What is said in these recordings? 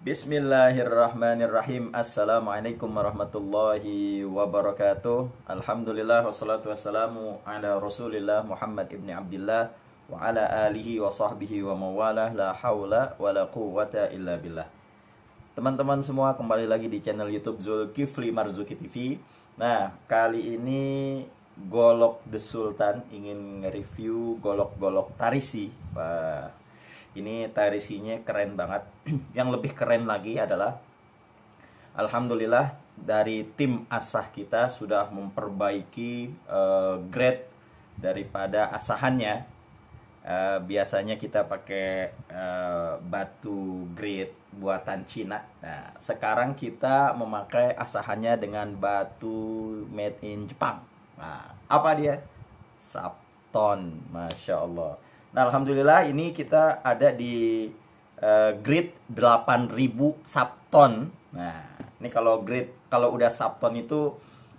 Bismillahirrahmanirrahim Assalamualaikum warahmatullahi wabarakatuh Alhamdulillah wassalatu wassalamu ala rasulillah Muhammad ibn Abdullah Wa ala alihi wa sahbihi wa mawalah La hawla wa la quwata illa billah Teman-teman semua kembali lagi di channel youtube Zulkifli Marzuki TV Nah kali ini Golok The Sultan ingin review golok-golok Tarisi Wah, ini tarisinya keren banget. yang lebih keren lagi adalah alhamdulillah dari tim asah kita sudah memperbaiki uh, grade daripada asahannya. Uh, biasanya kita pakai uh, batu grade buatan Cina. Nah, sekarang kita memakai asahannya dengan batu made in Jepang. Nah, apa dia? Sabton, masya Allah. Nah, alhamdulillah ini kita ada di uh, grid 8000 subton. Nah, ini kalau grid kalau udah subton itu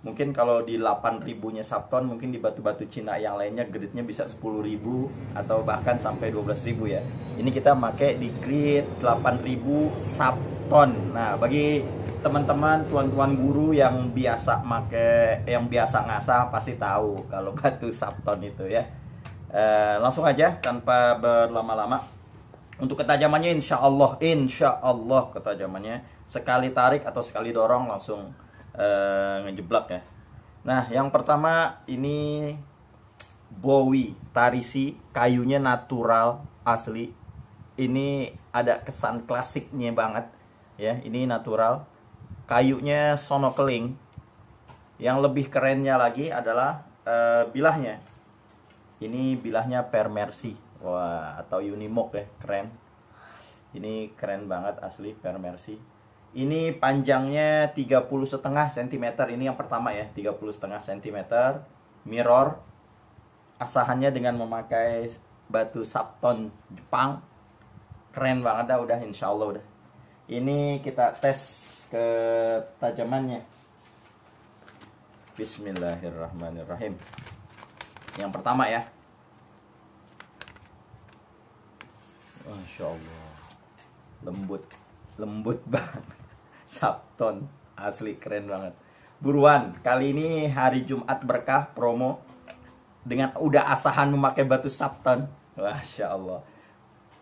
mungkin kalau di 8000-nya subton mungkin di batu-batu Cina yang lainnya gridnya bisa 10000 atau bahkan sampai 12000 ya. Ini kita pakai di grid 8000 subton. Nah, bagi teman-teman tuan-tuan guru yang biasa make yang biasa ngasah pasti tahu kalau batu sabton itu ya. Eh, langsung aja tanpa berlama-lama untuk ketajamannya insya Allah insya Allah ketajamannya sekali tarik atau sekali dorong langsung eh, ngejeblak ya nah yang pertama ini Bowie Tarisi kayunya natural asli ini ada kesan klasiknya banget ya ini natural kayunya sonokeling yang lebih kerennya lagi adalah uh, bilahnya ini bilahnya per mercy wah atau unimog ya keren ini keren banget asli per mercy ini panjangnya 30 setengah cm ini yang pertama ya 30 setengah cm mirror asahannya dengan memakai batu sapton Jepang keren banget dah udah insya Allah udah ini kita tes ke tajamannya. Bismillahirrahmanirrahim yang pertama ya Masya Allah lembut lembut banget Sabton asli keren banget buruan kali ini hari Jumat berkah promo dengan udah asahan memakai batu Sabton Masya Allah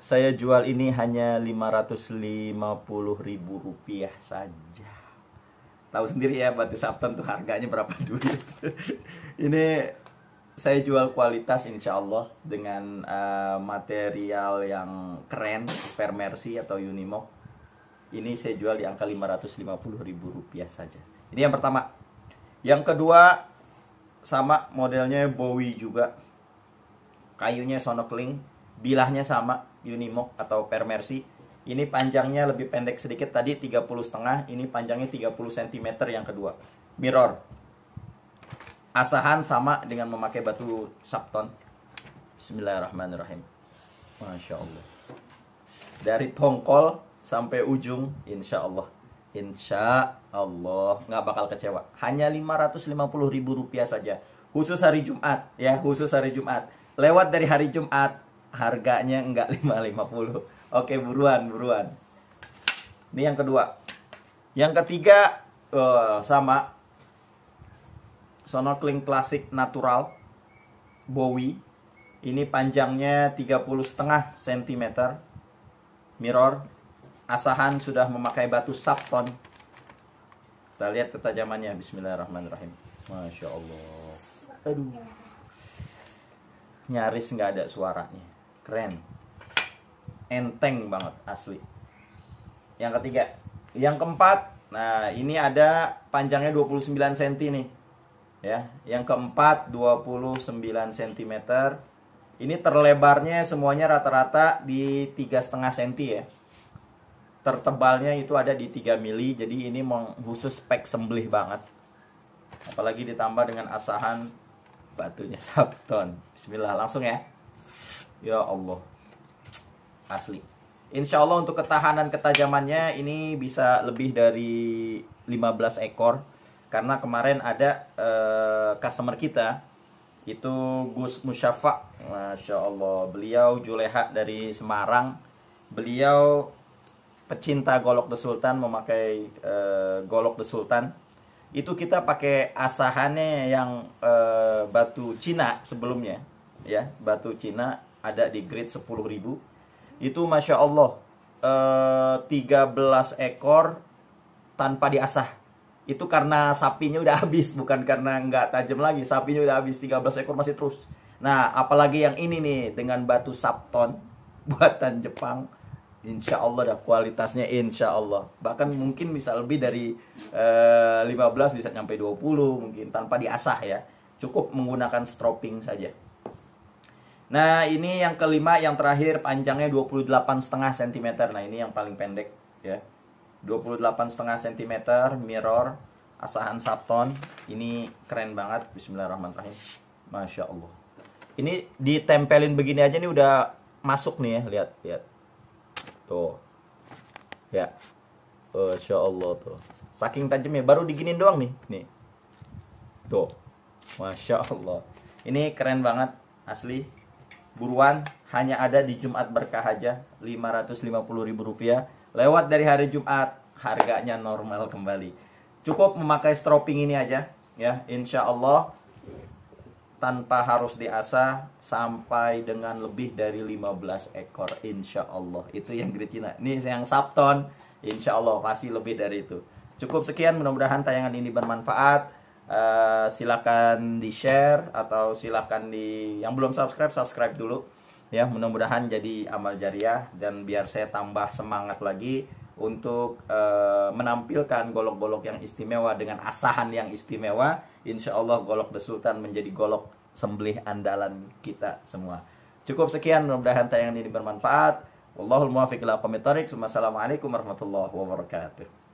saya jual ini hanya 550 ribu rupiah saja tahu sendiri ya batu Sabton tuh harganya berapa duit ini saya jual kualitas insya Allah dengan uh, material yang keren Permersi atau Unimog ini saya jual di angka 550 ribu rupiah saja ini yang pertama yang kedua sama modelnya Bowie juga kayunya Sonokling bilahnya sama Unimog atau Permersi ini panjangnya lebih pendek sedikit tadi 30 setengah ini panjangnya 30 cm yang kedua mirror asahan sama dengan memakai batu sabton. Bismillahirrahmanirrahim Masya Allah dari tongkol sampai ujung Insya Allah Insya Allah nggak bakal kecewa hanya 550 ribu rupiah saja khusus hari Jumat ya khusus hari Jumat lewat dari hari Jumat harganya nggak 550 oke buruan buruan ini yang kedua yang ketiga uh, sama snorkeling klasik natural Bowie. Ini panjangnya 30 setengah cm. Mirror asahan sudah memakai batu sapton. Kita lihat ketajamannya. Bismillahirrahmanirrahim. Masya Allah. Aduh. Nyaris nggak ada suaranya. Keren. Enteng banget asli. Yang ketiga. Yang keempat. Nah ini ada panjangnya 29 cm nih ya. Yang keempat 29 cm. Ini terlebarnya semuanya rata-rata di 3,5 cm ya. Tertebalnya itu ada di 3 mili, jadi ini khusus spek sembelih banget. Apalagi ditambah dengan asahan batunya sabton. Bismillah langsung ya. Ya Allah. Asli. Insya Allah untuk ketahanan ketajamannya ini bisa lebih dari 15 ekor karena kemarin ada uh, customer kita itu Gus Musyafa Masya Allah beliau Juleha dari Semarang beliau pecinta golok the Sultan memakai uh, golok the Sultan itu kita pakai asahannya yang uh, batu Cina sebelumnya ya batu Cina ada di grade 10.000 itu Masya Allah uh, 13 ekor tanpa diasah itu karena sapinya udah habis bukan karena nggak tajam lagi sapinya udah habis 13 ekor masih terus nah apalagi yang ini nih dengan batu sapton buatan Jepang Insya Allah dah kualitasnya Insya Allah bahkan mungkin bisa lebih dari eh, 15 bisa sampai 20 mungkin tanpa diasah ya cukup menggunakan stropping saja nah ini yang kelima yang terakhir panjangnya 28 setengah cm nah ini yang paling pendek ya 28,5 cm mirror asahan Sabton ini keren banget Bismillahirrahmanirrahim Masya Allah ini ditempelin begini aja nih udah masuk nih ya lihat lihat tuh ya Masya Allah tuh saking tajamnya baru diginin doang nih nih tuh Masya Allah ini keren banget asli buruan hanya ada di Jumat berkah aja 550 ribu rupiah Lewat dari hari Jumat, harganya normal kembali. Cukup memakai stropping ini aja, ya. Insya Allah tanpa harus diasah sampai dengan lebih dari 15 ekor insya Allah itu yang Gritina ini yang Sabton insya Allah pasti lebih dari itu cukup sekian mudah-mudahan tayangan ini bermanfaat uh, silakan di share atau silahkan di yang belum subscribe subscribe dulu ya mudah-mudahan jadi amal jariah dan biar saya tambah semangat lagi untuk e, menampilkan golok-golok yang istimewa dengan asahan yang istimewa insya Allah golok The menjadi golok sembelih andalan kita semua cukup sekian mudah-mudahan tayangan ini bermanfaat Wallahul muwafiq ila Assalamualaikum warahmatullahi wabarakatuh